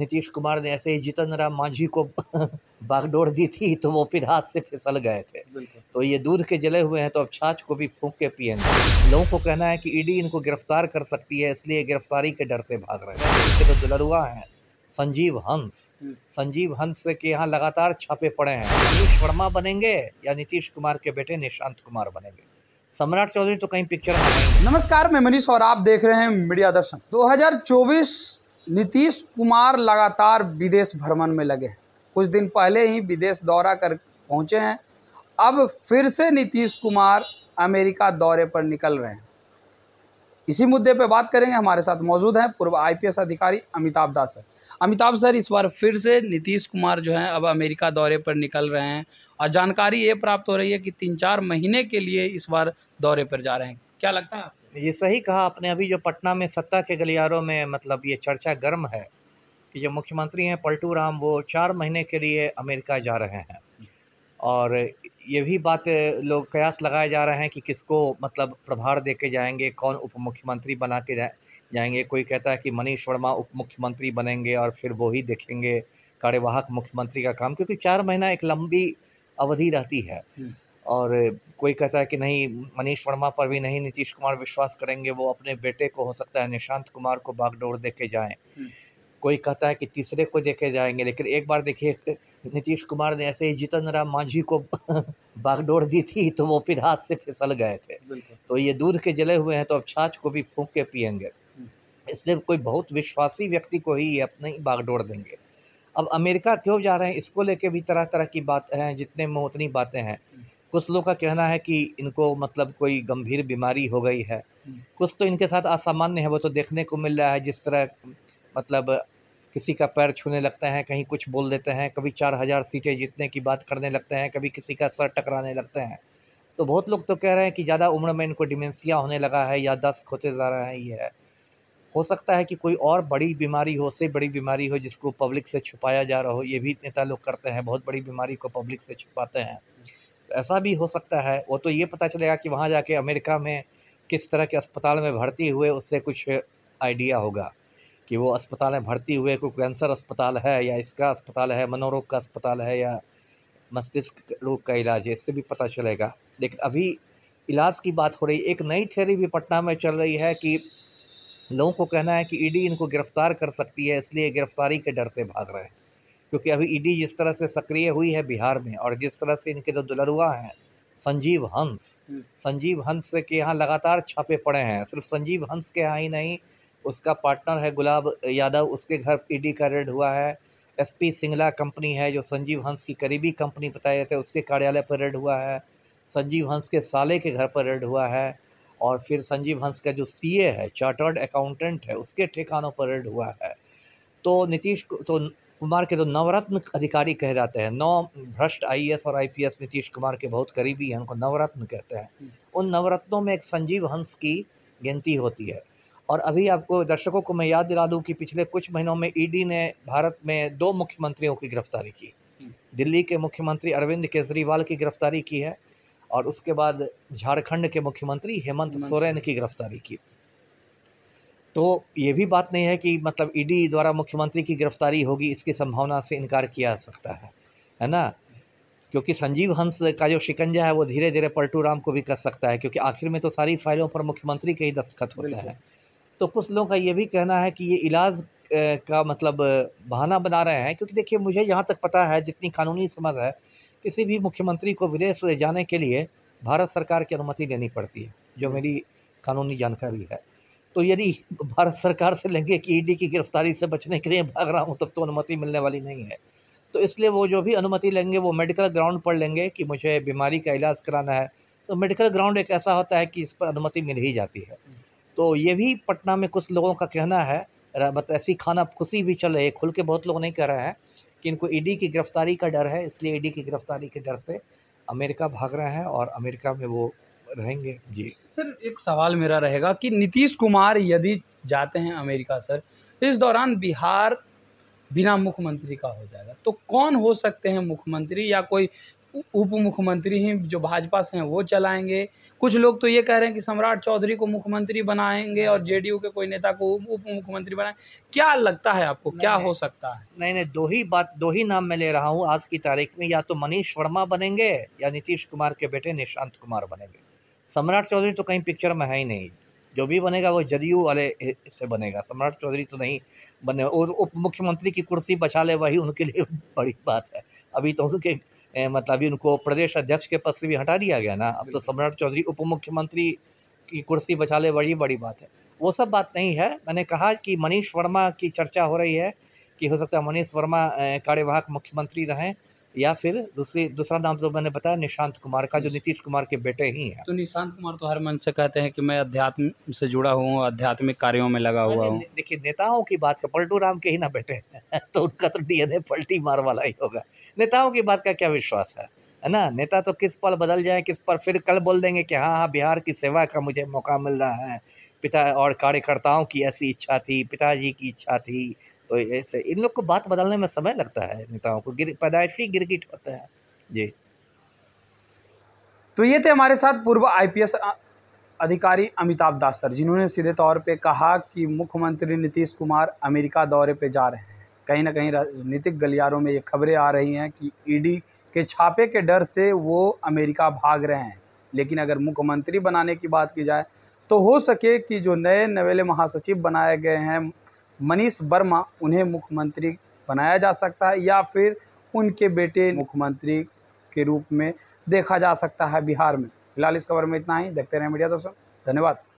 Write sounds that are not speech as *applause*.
नीतीश कुमार ने ऐसे ही जीतन राम मांझी को *laughs* बागडोर दी थी तो वो फिर हाथ से फिसल गए थे तो ये दूध के जले हुए हैं तो अब छाछ को भी फूक के पियेंगे लोगों को कहना है कि ईडी इनको गिरफ्तार कर सकती है इसलिए गिरफ्तारी के डर से भाग रहे हैं इसके तो दुलरुआ हैं संजीव हंस हम्म। संजीव हंस के यहाँ लगातार छापे पड़े हैं नीतीश वर्मा बनेंगे या नीतीश कुमार के बेटे निशांत कुमार बनेंगे सम्राट चौधरी तो कहीं पिक्चर नमस्कार मैं मनीष और आप देख रहे हैं मीडिया दर्शन 2024 नीतीश कुमार लगातार विदेश भ्रमण में लगे हैं कुछ दिन पहले ही विदेश दौरा कर पहुँचे हैं अब फिर से नीतीश कुमार अमेरिका दौरे पर निकल रहे हैं इसी मुद्दे पर बात करेंगे हमारे साथ मौजूद हैं पूर्व आईपीएस अधिकारी अमिताभ दास सर अमिताभ सर इस बार फिर से नीतीश कुमार जो हैं अब अमेरिका दौरे पर निकल रहे हैं और जानकारी ये प्राप्त हो रही है कि तीन चार महीने के लिए इस बार दौरे पर जा रहे हैं क्या लगता है आपको ये सही कहा आपने अभी जो पटना में सत्ता के गलियारों में मतलब ये चर्चा गर्म है कि जो मुख्यमंत्री हैं पलटू राम वो चार महीने के लिए अमेरिका जा रहे हैं और ये भी बात लोग कयास लगाए जा रहे हैं कि किसको मतलब प्रभार दे के जाएंगे कौन उप मुख्यमंत्री बना के जाएंगे कोई कहता है कि मनीष वर्मा उप मुख्यमंत्री बनेंगे और फिर वो ही देखेंगे कार्यवाहक मुख्यमंत्री का काम क्योंकि चार महीना एक लंबी अवधि रहती है हम्म। और कोई कहता है कि नहीं मनीष वर्मा पर भी नहीं नीतीश कुमार विश्वास करेंगे वो अपने बेटे को हो सकता है निशांत कुमार को बागडोर देखे जाएं हम्म। कोई कहता है कि तीसरे को देखे जाएंगे लेकिन एक बार देखिए नीतीश कुमार ने ऐसे ही जीतन राम मांझी को *laughs* बागडोर दी थी तो वो फिर हाथ से फिसल गए थे तो ये दूध के जले हुए हैं तो अब छाछ को भी फूंक के पियेंगे हम्म। इसलिए कोई बहुत विश्वासी व्यक्ति को ही अपने ही बागडोर देंगे अब अमेरिका क्यों जा रहे हैं इसको लेके भी तरह तरह की बात हैं जितने में उतनी बातें हैं हम्म। कुछ लोगों का कहना है कि इनको मतलब कोई गंभीर बीमारी हो गई है हम्म। कुछ तो इनके साथ असामान्य है वो तो देखने को मिल रहा है जिस तरह मतलब किसी का पैर छूने लगते हैं कहीं कुछ बोल देते हैं कभी चार हज़ार सीटें जीतने की बात करने लगते हैं कभी किसी का सर टकराने लगते हैं तो बहुत लोग तो कह रहे हैं कि ज़्यादा उम्र में इनको डिमेंसिया होने लगा है या दस्त होते जा रहे हैं ये है हो सकता है कि कोई और बड़ी बीमारी हो से बड़ी बीमारी हो जिसको पब्लिक से छुपाया जा रहा हो ये भी नेता लोग करते हैं बहुत बड़ी बीमारी को पब्लिक से छुपाते हैं ऐसा भी हो सकता है वो तो ये पता चलेगा कि वहाँ जाके अमेरिका में किस तरह के अस्पताल में भर्ती हुए उससे कुछ आइडिया होगा कि वो अस्पताल में भर्ती हुए कोई कैंसर अस्पताल है या इसका अस्पताल है मनोरोग का अस्पताल है या मस्तिष्क रोग का इलाज है इससे भी पता चलेगा लेकिन अभी इलाज की बात हो रही एक नई थ्योरी भी पटना में चल रही है कि लोगों को कहना है कि ईडी इनको गिरफ्तार कर सकती है इसलिए गिरफ्तारी के डर से भाग रहे हैं क्योंकि अभी ईडी जिस तरह से सक्रिय हुई है बिहार में और जिस तरह से इनके जो दुलरुआ हैं संजीव हंस हम्म। संजीव हंस के यहाँ लगातार छापे पड़े हैं सिर्फ संजीव हंस के यहाँ ही नहीं उसका पार्टनर है गुलाब यादव उसके घर ईडी का रेड हुआ है एसपी सिंगला कंपनी है जो संजीव हंस की करीबी कंपनी बताए जाते हैं उसके कार्यालय पर रेड हुआ है संजीव हंस के साले के घर पर रेड हुआ है और फिर संजीव हंस का जो सीए है चार्टर्ड अकाउंटेंट है उसके ठिकानों पर रेड हुआ है तो नीतीश तो कुमार के तो नवरत्न अधिकारी कहे जाते हैं नौ भ्रष्ट आई और आई नीतीश कुमार के बहुत करीबी हैं उनको नवरत्न कहते हैं हम्म। उन नवरत्नों में एक संजीव हंस की गिनती होती है और अभी आपको दर्शकों को मैं याद दिला दूं कि पिछले कुछ महीनों में ईडी e ने भारत में दो मुख्यमंत्रियों की गिरफ्तारी की हम्म। दिल्ली के मुख्यमंत्री अरविंद केजरीवाल की गिरफ्तारी की है और उसके बाद झारखंड के मुख्यमंत्री हेमंत सोरेन की गिरफ्तारी की तो ये भी बात नहीं है कि मतलब ईडी e द्वारा मुख्यमंत्री की गिरफ्तारी होगी इसकी संभावना से इनकार किया जा सकता है है ना क्योंकि संजीव हंस का जो शिकंजा है वो धीरे धीरे पलटू राम को भी कस सकता है क्योंकि आखिर में तो सारी फाइलों पर मुख्यमंत्री के ही दस्तखत होते हैं तो कुछ लोगों का ये भी कहना है कि ये इलाज का मतलब बहाना बना रहे हैं क्योंकि देखिए मुझे यहाँ तक पता है जितनी कानूनी समझ है किसी भी मुख्यमंत्री को विदेश जाने के लिए भारत सरकार की अनुमति देनी पड़ती है जो मेरी कानूनी जानकारी है तो यदि भारत सरकार से लेंगे कि ईडी e की गिरफ्तारी से बचने के लिए भाग रहा हूँ तब तो अनुमति मिलने वाली नहीं है तो इसलिए वो जो भी अनुमति लेंगे वो मेडिकल ग्राउंड पर लेंगे कि मुझे बीमारी का इलाज कराना है तो मेडिकल ग्राउंड एक ऐसा होता है कि इस पर अनुमति मिल ही जाती है तो ये भी पटना में कुछ लोगों का कहना है बत ऐसी खाना खुशी भी चल रही है खुल के बहुत लोग नहीं कह रहे हैं कि इनको ईडी e की गिरफ्तारी का डर है इसलिए ईडी e की गिरफ्तारी के डर से अमेरिका भाग रहे हैं और अमेरिका में वो रहेंगे जी सर एक सवाल मेरा रहेगा कि नीतीश कुमार यदि जाते हैं अमेरिका सर इस दौरान बिहार बिना मुख्यमंत्री का हो जाएगा तो कौन हो सकते हैं मुख्यमंत्री या कोई उप मुख्यमंत्री ही जो भाजपा से हैं वो चलाएंगे कुछ लोग तो ये कह रहे हैं कि सम्राट चौधरी को मुख्यमंत्री बनाएंगे और जेडीयू के कोई नेता को उप मुख्यमंत्री बनाए क्या लगता है आपको क्या हो सकता है नहीं नहीं दो ही बात दो ही नाम मैं ले रहा हूँ आज की तारीख में या तो मनीष वर्मा बनेंगे या नीतीश कुमार के बेटे निशांत कुमार बनेंगे सम्राट चौधरी तो कहीं पिक्चर में है ही नहीं जो भी बनेगा वो जदयू वाले से बनेगा सम्राट चौधरी तो नहीं बने और उप मुख्यमंत्री की कुर्सी बचा ले वही उनके लिए बड़ी बात है अभी तो उनके मतलब अभी उनको प्रदेश अध्यक्ष के पद से भी हटा दिया गया ना अब तो सम्राट चौधरी उप मुख्यमंत्री की कुर्सी बचा ले बड़ी बड़ी बात है वो सब बात नहीं है मैंने कहा कि मनीष वर्मा की चर्चा हो रही है कि हो सकता है मनीष वर्मा कार्यवाहक मुख्यमंत्री रहें या फिर दूसरी दूसरा नाम तो मैंने बताया निशांत कुमार का जो हम्म। नीतीश कुमार के बेटे ही हैं तो निशांत कुमार तो हर मन से कहते हैं कि मैं अध्यात्म से जुड़ा हूँ आध्यात्मिक कार्यों में लगा हुआ हूँ देखिए नेताओं की बात का पलटू राम के ही ना बेटे *laughs* तो उनका तो डी एन पलटी मार वाला ही होगा नेताओं की बात का क्या विश्वास है है ना नेता तो किस पल बदल जाए किस पर फिर कल बोल देंगे कि हाँ हाँ बिहार की सेवा का मुझे मौका मिल रहा है पिता और कार्यकर्ताओं की ऐसी इच्छा थी पिताजी की इच्छा थी तो ऐसे इन लोग को बात बदलने में समय लगता है नेताओं को गिर पैदाइशी गिरगिट होता है जी तो ये थे हमारे साथ पूर्व आईपीएस अधिकारी अमिताभ दास सर जिन्होंने सीधे तौर पे कहा कि मुख्यमंत्री नीतीश कुमार अमेरिका दौरे पे जा रहे हैं कहीं ना कहीं राजनीतिक गलियारों में ये खबरें आ रही हैं कि ईडी के छापे के डर से वो अमेरिका भाग रहे हैं लेकिन अगर मुख्यमंत्री बनाने की बात की जाए तो हो सके कि जो नए नवेले महासचिव बनाए गए हैं मनीष वर्मा उन्हें मुख्यमंत्री बनाया जा सकता है या फिर उनके बेटे मुख्यमंत्री के रूप में देखा जा सकता है बिहार में फिलहाल इस खबर में इतना ही देखते रहें मीडिया दर्शन धन्यवाद